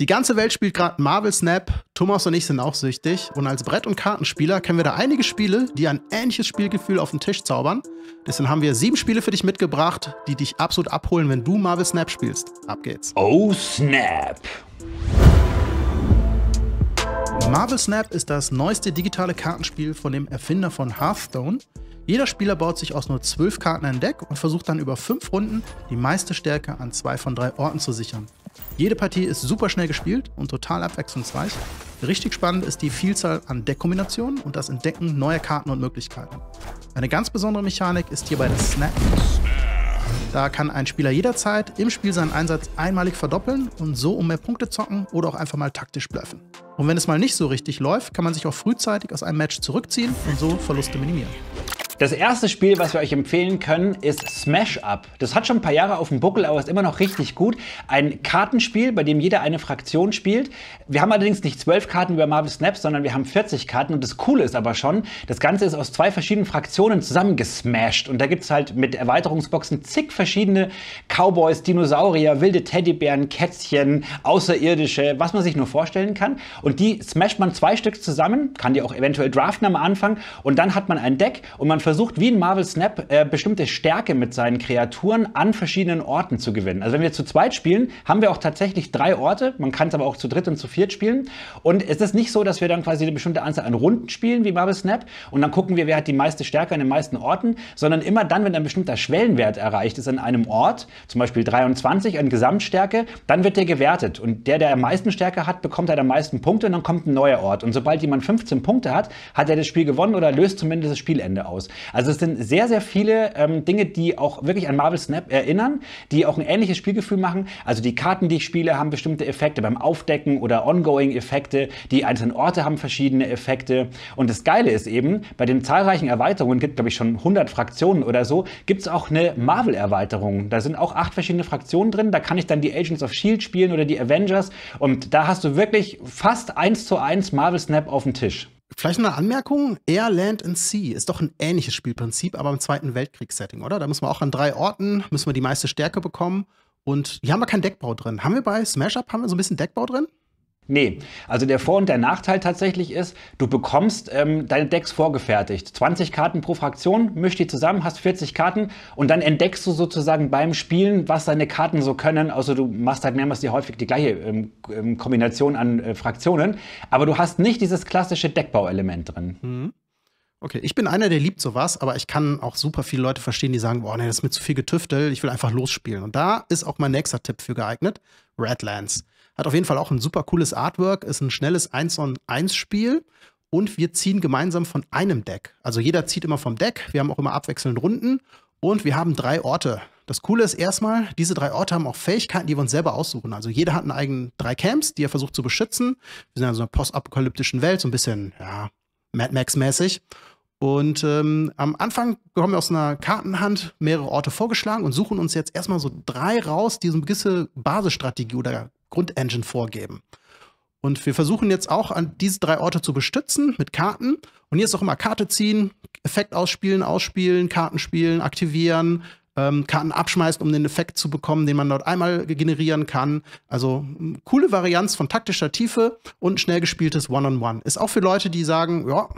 Die ganze Welt spielt gerade Marvel Snap, Thomas und ich sind auch süchtig und als Brett- und Kartenspieler kennen wir da einige Spiele, die ein ähnliches Spielgefühl auf den Tisch zaubern. Deswegen haben wir sieben Spiele für dich mitgebracht, die dich absolut abholen, wenn du Marvel Snap spielst. Ab geht's. Oh Snap! Marvel Snap ist das neueste digitale Kartenspiel von dem Erfinder von Hearthstone. Jeder Spieler baut sich aus nur 12 Karten ein Deck und versucht dann über 5 Runden die meiste Stärke an zwei von drei Orten zu sichern. Jede Partie ist super schnell gespielt und total abwechslungsreich. Richtig spannend ist die Vielzahl an Deckkombinationen und das Entdecken neuer Karten und Möglichkeiten. Eine ganz besondere Mechanik ist hierbei das Snap. Da kann ein Spieler jederzeit im Spiel seinen Einsatz einmalig verdoppeln und so um mehr Punkte zocken oder auch einfach mal taktisch bluffen. Und wenn es mal nicht so richtig läuft, kann man sich auch frühzeitig aus einem Match zurückziehen und so Verluste minimieren. Das erste Spiel, was wir euch empfehlen können, ist Smash Up. Das hat schon ein paar Jahre auf dem Buckel, aber ist immer noch richtig gut. Ein Kartenspiel, bei dem jeder eine Fraktion spielt. Wir haben allerdings nicht zwölf Karten über Marvel Snaps, sondern wir haben 40 Karten. Und das Coole ist aber schon, das Ganze ist aus zwei verschiedenen Fraktionen zusammengesmashed. Und da gibt es halt mit Erweiterungsboxen zig verschiedene Cowboys, Dinosaurier, wilde Teddybären, Kätzchen, Außerirdische, was man sich nur vorstellen kann. Und die smasht man zwei Stück zusammen, kann die auch eventuell draften am Anfang. Und dann hat man ein Deck und man versucht wie in Marvel Snap äh, bestimmte Stärke mit seinen Kreaturen an verschiedenen Orten zu gewinnen. Also wenn wir zu zweit spielen, haben wir auch tatsächlich drei Orte. Man kann es aber auch zu dritt und zu viert spielen. Und es ist nicht so, dass wir dann quasi eine bestimmte Anzahl an Runden spielen wie Marvel Snap und dann gucken wir, wer hat die meiste Stärke an den meisten Orten, sondern immer dann, wenn ein bestimmter Schwellenwert erreicht ist an einem Ort, zum Beispiel 23 an Gesamtstärke, dann wird der gewertet. Und der, der am meisten Stärke hat, bekommt halt am meisten Punkte und dann kommt ein neuer Ort. Und sobald jemand 15 Punkte hat, hat er das Spiel gewonnen oder löst zumindest das Spielende aus. Also es sind sehr, sehr viele ähm, Dinge, die auch wirklich an Marvel Snap erinnern, die auch ein ähnliches Spielgefühl machen. Also die Karten, die ich spiele, haben bestimmte Effekte beim Aufdecken oder Ongoing-Effekte. Die einzelnen Orte haben verschiedene Effekte. Und das Geile ist eben, bei den zahlreichen Erweiterungen, gibt glaube ich schon 100 Fraktionen oder so, gibt es auch eine Marvel-Erweiterung. Da sind auch acht verschiedene Fraktionen drin. Da kann ich dann die Agents of S.H.I.E.L.D. spielen oder die Avengers. Und da hast du wirklich fast eins zu eins Marvel Snap auf dem Tisch. Vielleicht eine Anmerkung, Air, Land and Sea ist doch ein ähnliches Spielprinzip, aber im Zweiten Weltkrieg-Setting, oder? Da müssen wir auch an drei Orten, müssen wir die meiste Stärke bekommen. Und hier haben wir keinen Deckbau drin. Haben wir bei Smash Up, haben wir so ein bisschen Deckbau drin? Nee, also der Vor- und der Nachteil tatsächlich ist, du bekommst ähm, deine Decks vorgefertigt. 20 Karten pro Fraktion, misch die zusammen, hast 40 Karten und dann entdeckst du sozusagen beim Spielen, was deine Karten so können. Also du machst halt mehrmals die häufig die gleiche ähm, ähm, Kombination an äh, Fraktionen, aber du hast nicht dieses klassische Deckbauelement drin. Mhm. Okay, ich bin einer, der liebt sowas, aber ich kann auch super viele Leute verstehen, die sagen, boah, nee, das ist mir zu viel getüftelt, ich will einfach losspielen. Und da ist auch mein nächster Tipp für geeignet, Redlands. Hat auf jeden Fall auch ein super cooles Artwork, ist ein schnelles 1 on 1 Spiel und wir ziehen gemeinsam von einem Deck. Also jeder zieht immer vom Deck, wir haben auch immer abwechselnd Runden und wir haben drei Orte. Das Coole ist erstmal, diese drei Orte haben auch Fähigkeiten, die wir uns selber aussuchen. Also jeder hat einen eigenen drei Camps, die er versucht zu beschützen. Wir sind in so einer postapokalyptischen Welt, so ein bisschen, ja, Mad Max-mäßig. Und ähm, am Anfang bekommen wir aus einer Kartenhand mehrere Orte vorgeschlagen und suchen uns jetzt erstmal so drei raus, die so eine gewisse Basisstrategie oder Grundengine vorgeben. Und wir versuchen jetzt auch an diese drei Orte zu bestützen mit Karten. Und hier ist auch immer Karte ziehen, Effekt ausspielen, ausspielen, Karten spielen, aktivieren, ähm, Karten abschmeißen, um den Effekt zu bekommen, den man dort einmal generieren kann. Also hm, coole Varianz von taktischer Tiefe und schnell gespieltes One-on-One. -on -One. Ist auch für Leute, die sagen, ja,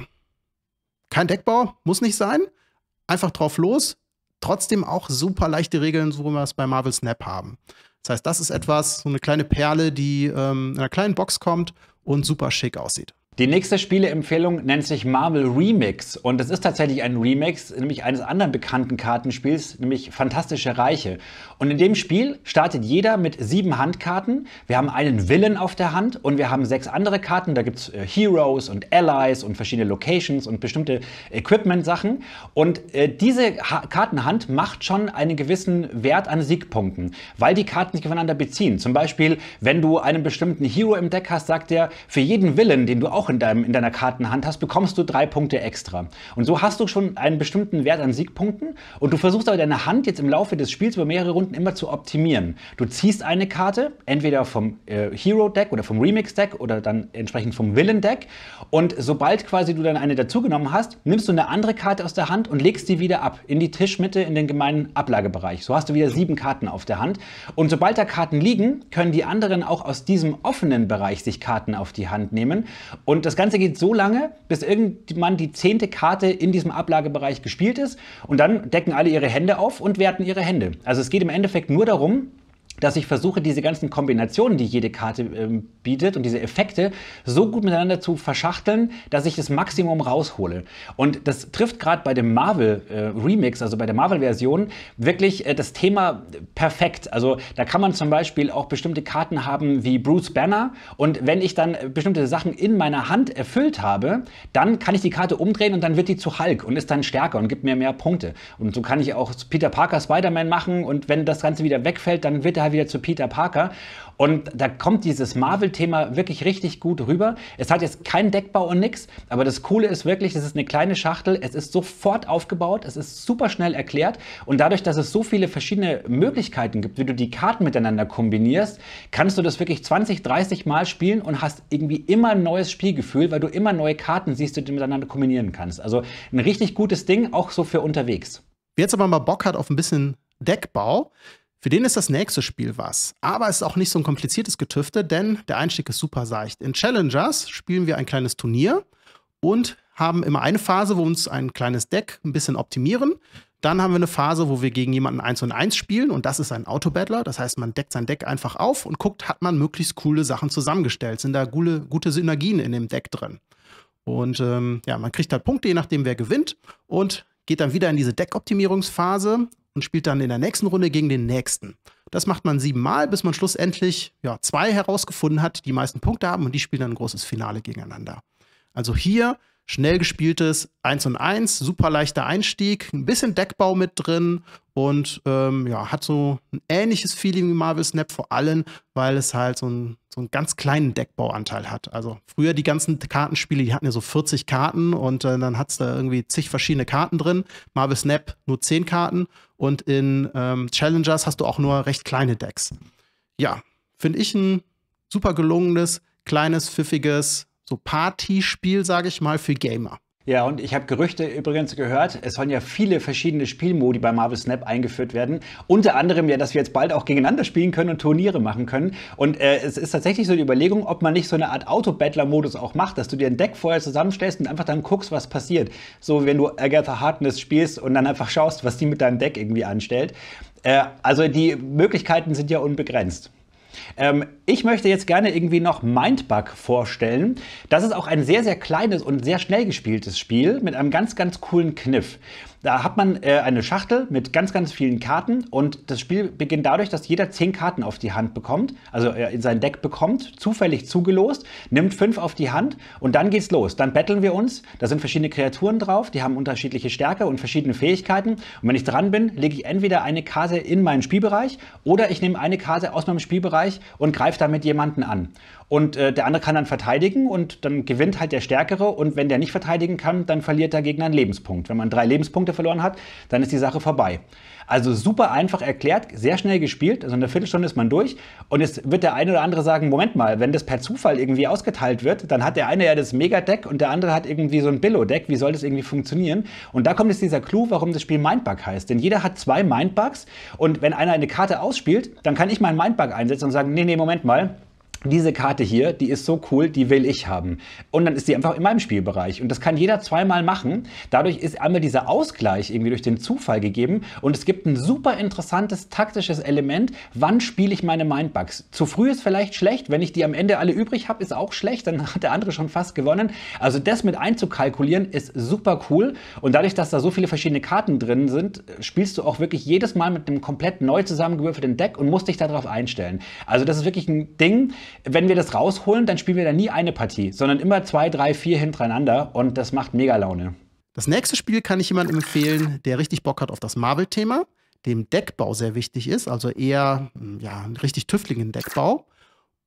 kein Deckbau, muss nicht sein. Einfach drauf los. Trotzdem auch super leichte Regeln, so wie wir es bei Marvel Snap haben. Das heißt, das ist etwas, so eine kleine Perle, die ähm, in einer kleinen Box kommt und super schick aussieht. Die nächste Spieleempfehlung nennt sich Marvel Remix und es ist tatsächlich ein Remix, nämlich eines anderen bekannten Kartenspiels, nämlich Fantastische Reiche. Und in dem Spiel startet jeder mit sieben Handkarten. Wir haben einen Villain auf der Hand und wir haben sechs andere Karten. Da gibt es äh, Heroes und Allies und verschiedene Locations und bestimmte Equipment-Sachen. Und äh, diese ha Kartenhand macht schon einen gewissen Wert an Siegpunkten, weil die Karten sich voneinander beziehen. Zum Beispiel, wenn du einen bestimmten Hero im Deck hast, sagt er, für jeden Villain, den du auch in, deinem, in deiner Kartenhand hast, bekommst du drei Punkte extra. Und so hast du schon einen bestimmten Wert an Siegpunkten und du versuchst aber deine Hand jetzt im Laufe des Spiels über mehrere Runden immer zu optimieren. Du ziehst eine Karte, entweder vom äh, Hero-Deck oder vom Remix-Deck oder dann entsprechend vom Villain-Deck. Und sobald quasi du dann eine dazugenommen hast, nimmst du eine andere Karte aus der Hand und legst die wieder ab in die Tischmitte in den gemeinen Ablagebereich. So hast du wieder sieben Karten auf der Hand. Und sobald da Karten liegen, können die anderen auch aus diesem offenen Bereich sich Karten auf die Hand nehmen. Und das Ganze geht so lange, bis irgendwann die zehnte Karte in diesem Ablagebereich gespielt ist. Und dann decken alle ihre Hände auf und werten ihre Hände. Also es geht im Endeffekt nur darum, dass ich versuche, diese ganzen Kombinationen, die jede Karte ähm, bietet und diese Effekte so gut miteinander zu verschachteln, dass ich das Maximum raushole. Und das trifft gerade bei dem Marvel äh, Remix, also bei der Marvel-Version, wirklich äh, das Thema perfekt. Also da kann man zum Beispiel auch bestimmte Karten haben wie Bruce Banner und wenn ich dann äh, bestimmte Sachen in meiner Hand erfüllt habe, dann kann ich die Karte umdrehen und dann wird die zu Hulk und ist dann stärker und gibt mir mehr Punkte. Und so kann ich auch Peter Parker Spider-Man machen und wenn das Ganze wieder wegfällt, dann wird er halt Mal wieder zu Peter Parker. Und da kommt dieses Marvel-Thema wirklich richtig gut rüber. Es hat jetzt keinen Deckbau und nix, aber das Coole ist wirklich, es ist eine kleine Schachtel, es ist sofort aufgebaut, es ist super schnell erklärt und dadurch, dass es so viele verschiedene Möglichkeiten gibt, wie du die Karten miteinander kombinierst, kannst du das wirklich 20, 30 Mal spielen und hast irgendwie immer ein neues Spielgefühl, weil du immer neue Karten siehst, die du miteinander kombinieren kannst. Also ein richtig gutes Ding, auch so für unterwegs. Wer jetzt aber mal Bock hat auf ein bisschen Deckbau, für den ist das nächste Spiel was. Aber es ist auch nicht so ein kompliziertes Getüfte, denn der Einstieg ist super seicht. In Challengers spielen wir ein kleines Turnier und haben immer eine Phase, wo wir uns ein kleines Deck ein bisschen optimieren. Dann haben wir eine Phase, wo wir gegen jemanden 1 und 1 spielen und das ist ein Autobattler. Das heißt, man deckt sein Deck einfach auf und guckt, hat man möglichst coole Sachen zusammengestellt. Sind da gute, gute Synergien in dem Deck drin? Und ähm, ja, man kriegt halt Punkte, je nachdem, wer gewinnt. Und geht dann wieder in diese Deckoptimierungsphase, und spielt dann in der nächsten Runde gegen den nächsten. Das macht man siebenmal, bis man schlussendlich ja, zwei herausgefunden hat, die, die meisten Punkte haben und die spielen dann ein großes Finale gegeneinander. Also hier schnell gespieltes 1 und 1, super leichter Einstieg, ein bisschen Deckbau mit drin und ähm, ja, hat so ein ähnliches Feeling wie Marvel Snap, vor allem, weil es halt so, ein, so einen ganz kleinen Deckbauanteil hat. Also früher die ganzen Kartenspiele, die hatten ja so 40 Karten und äh, dann hat es da irgendwie zig verschiedene Karten drin. Marvel Snap nur 10 Karten und in ähm, Challengers hast du auch nur recht kleine Decks. Ja, finde ich ein super gelungenes, kleines, pfiffiges so Partyspiel, sage ich mal, für Gamer. Ja, und ich habe Gerüchte übrigens gehört, es sollen ja viele verschiedene Spielmodi bei Marvel Snap eingeführt werden. Unter anderem ja, dass wir jetzt bald auch gegeneinander spielen können und Turniere machen können. Und äh, es ist tatsächlich so die Überlegung, ob man nicht so eine Art Auto-Battler-Modus auch macht, dass du dir ein Deck vorher zusammenstellst und einfach dann guckst, was passiert. So wie wenn du Agatha Harkness spielst und dann einfach schaust, was die mit deinem Deck irgendwie anstellt. Äh, also die Möglichkeiten sind ja unbegrenzt. Ähm, ich möchte jetzt gerne irgendwie noch Mindbug vorstellen. Das ist auch ein sehr, sehr kleines und sehr schnell gespieltes Spiel mit einem ganz, ganz coolen Kniff. Da hat man äh, eine Schachtel mit ganz, ganz vielen Karten und das Spiel beginnt dadurch, dass jeder zehn Karten auf die Hand bekommt, also äh, in sein Deck bekommt, zufällig zugelost, nimmt fünf auf die Hand und dann geht's los. Dann betteln wir uns. Da sind verschiedene Kreaturen drauf, die haben unterschiedliche Stärke und verschiedene Fähigkeiten. Und wenn ich dran bin, lege ich entweder eine Karte in meinen Spielbereich oder ich nehme eine Karte aus meinem Spielbereich und greife damit jemanden an. Und äh, der andere kann dann verteidigen und dann gewinnt halt der Stärkere. Und wenn der nicht verteidigen kann, dann verliert der Gegner einen Lebenspunkt. Wenn man drei Lebenspunkte Punkte verloren hat, dann ist die Sache vorbei. Also super einfach erklärt, sehr schnell gespielt. Also in einer Viertelstunde ist man durch. Und jetzt wird der eine oder andere sagen, Moment mal, wenn das per Zufall irgendwie ausgeteilt wird, dann hat der eine ja das Mega-Deck und der andere hat irgendwie so ein Billo-Deck. Wie soll das irgendwie funktionieren? Und da kommt jetzt dieser Clou, warum das Spiel Mindbug heißt. Denn jeder hat zwei Mindbugs. Und wenn einer eine Karte ausspielt, dann kann ich meinen Mindbug einsetzen und sagen, nee, nee, Moment mal, diese Karte hier, die ist so cool, die will ich haben. Und dann ist die einfach in meinem Spielbereich. Und das kann jeder zweimal machen. Dadurch ist einmal dieser Ausgleich irgendwie durch den Zufall gegeben. Und es gibt ein super interessantes taktisches Element. Wann spiele ich meine Mindbugs? Zu früh ist vielleicht schlecht. Wenn ich die am Ende alle übrig habe, ist auch schlecht. Dann hat der andere schon fast gewonnen. Also das mit einzukalkulieren ist super cool. Und dadurch, dass da so viele verschiedene Karten drin sind, spielst du auch wirklich jedes Mal mit einem komplett neu zusammengewürfelten Deck und musst dich darauf einstellen. Also das ist wirklich ein Ding, wenn wir das rausholen, dann spielen wir da nie eine Partie, sondern immer zwei, drei, vier hintereinander und das macht mega Laune. Das nächste Spiel kann ich jemandem empfehlen, der richtig Bock hat auf das Marvel-Thema, dem Deckbau sehr wichtig ist, also eher hm, ja, einen richtig tüftligen Deckbau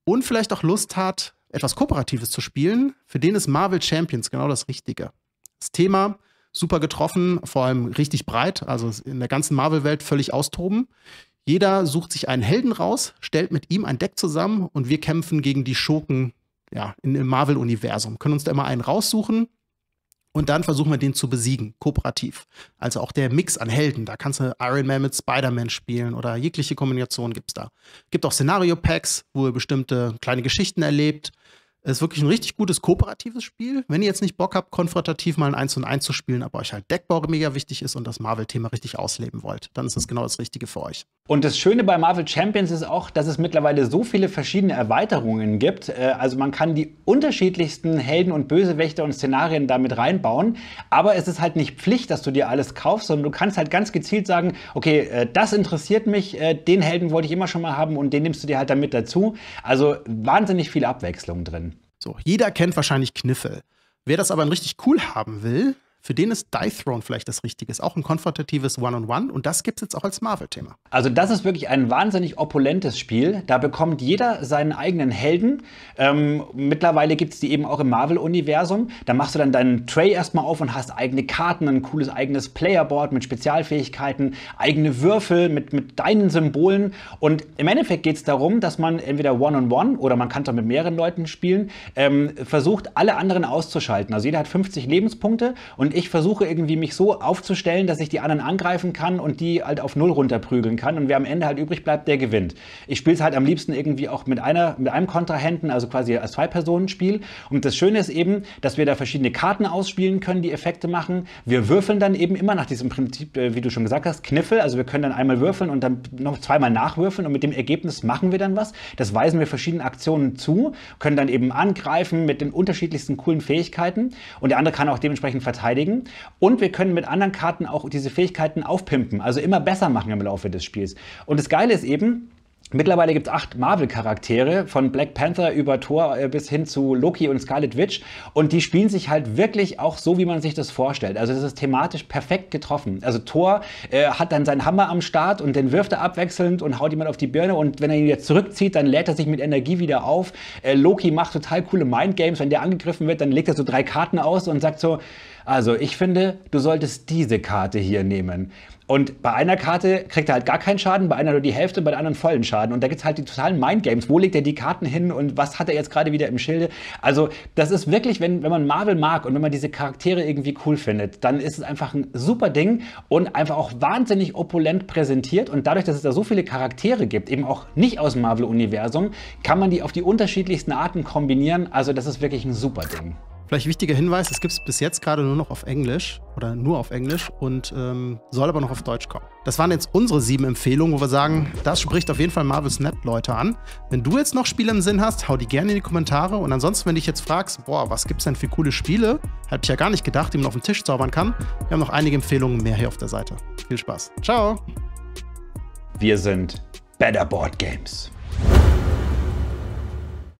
und vielleicht auch Lust hat, etwas Kooperatives zu spielen. Für den ist Marvel Champions genau das Richtige. Das Thema super getroffen, vor allem richtig breit, also in der ganzen Marvel-Welt völlig austoben. Jeder sucht sich einen Helden raus, stellt mit ihm ein Deck zusammen und wir kämpfen gegen die Schurken ja, im Marvel-Universum. Können uns da immer einen raussuchen und dann versuchen wir den zu besiegen, kooperativ. Also auch der Mix an Helden. Da kannst du Iron Man mit Spider-Man spielen oder jegliche Kombination gibt es da. Gibt auch Szenario-Packs, wo ihr bestimmte kleine Geschichten erlebt. Ist wirklich ein richtig gutes kooperatives Spiel. Wenn ihr jetzt nicht Bock habt, konfrontativ mal ein 1 und 1 zu spielen, aber euch halt Deckbau mega wichtig ist und das Marvel-Thema richtig ausleben wollt, dann ist das genau das Richtige für euch. Und das Schöne bei Marvel Champions ist auch, dass es mittlerweile so viele verschiedene Erweiterungen gibt. Äh, also man kann die unterschiedlichsten Helden und Bösewächter und Szenarien damit reinbauen. Aber es ist halt nicht Pflicht, dass du dir alles kaufst, sondern du kannst halt ganz gezielt sagen, okay, äh, das interessiert mich, äh, den Helden wollte ich immer schon mal haben und den nimmst du dir halt dann mit dazu. Also wahnsinnig viel Abwechslung drin. So, jeder kennt wahrscheinlich Kniffel. Wer das aber richtig cool haben will, für den ist Die Throne vielleicht das Richtige. Ist auch ein konfrontatives One-on-One -on -One und das gibt es jetzt auch als Marvel-Thema. Also das ist wirklich ein wahnsinnig opulentes Spiel. Da bekommt jeder seinen eigenen Helden. Ähm, mittlerweile gibt es die eben auch im Marvel-Universum. Da machst du dann deinen Tray erstmal auf und hast eigene Karten, ein cooles eigenes Playerboard mit Spezialfähigkeiten, eigene Würfel mit, mit deinen Symbolen. Und im Endeffekt geht es darum, dass man entweder One-on-One -on -One, oder man kann es auch mit mehreren Leuten spielen, ähm, versucht, alle anderen auszuschalten. Also jeder hat 50 Lebenspunkte und und ich versuche irgendwie mich so aufzustellen, dass ich die anderen angreifen kann und die halt auf Null runterprügeln kann und wer am Ende halt übrig bleibt, der gewinnt. Ich spiele es halt am liebsten irgendwie auch mit, einer, mit einem Kontrahenten, also quasi als Zwei-Personen-Spiel und das Schöne ist eben, dass wir da verschiedene Karten ausspielen können, die Effekte machen. Wir würfeln dann eben immer nach diesem Prinzip, äh, wie du schon gesagt hast, Kniffel, also wir können dann einmal würfeln und dann noch zweimal nachwürfeln und mit dem Ergebnis machen wir dann was. Das weisen wir verschiedenen Aktionen zu, können dann eben angreifen mit den unterschiedlichsten coolen Fähigkeiten und der andere kann auch dementsprechend verteidigen beschädigen. Und wir können mit anderen Karten auch diese Fähigkeiten aufpimpen, also immer besser machen im Laufe des Spiels. Und das Geile ist eben, Mittlerweile gibt es acht Marvel-Charaktere, von Black Panther über Thor äh, bis hin zu Loki und Scarlet Witch. Und die spielen sich halt wirklich auch so, wie man sich das vorstellt. Also das ist thematisch perfekt getroffen. Also Thor äh, hat dann seinen Hammer am Start und den wirft er abwechselnd und haut jemand auf die Birne. Und wenn er ihn wieder zurückzieht, dann lädt er sich mit Energie wieder auf. Äh, Loki macht total coole Mindgames. Wenn der angegriffen wird, dann legt er so drei Karten aus und sagt so, also ich finde, du solltest diese Karte hier nehmen. Und bei einer Karte kriegt er halt gar keinen Schaden, bei einer nur die Hälfte, bei der anderen vollen Schaden. Und da gibt es halt die totalen Mindgames. Wo legt er die Karten hin und was hat er jetzt gerade wieder im Schilde? Also, das ist wirklich, wenn, wenn man Marvel mag und wenn man diese Charaktere irgendwie cool findet, dann ist es einfach ein super Ding und einfach auch wahnsinnig opulent präsentiert. Und dadurch, dass es da so viele Charaktere gibt, eben auch nicht aus dem Marvel-Universum, kann man die auf die unterschiedlichsten Arten kombinieren. Also, das ist wirklich ein super Ding. Vielleicht wichtiger Hinweis, es gibt es bis jetzt gerade nur noch auf Englisch oder nur auf Englisch und ähm, soll aber noch auf Deutsch kommen. Das waren jetzt unsere sieben Empfehlungen, wo wir sagen, das spricht auf jeden Fall Marvel Snap Leute an. Wenn du jetzt noch Spiele im Sinn hast, hau die gerne in die Kommentare und ansonsten, wenn du dich jetzt fragst, boah, was es denn für coole Spiele, hätte ich ja gar nicht gedacht, die man auf den Tisch zaubern kann. Wir haben noch einige Empfehlungen mehr hier auf der Seite. Viel Spaß. Ciao. Wir sind Better Board Games.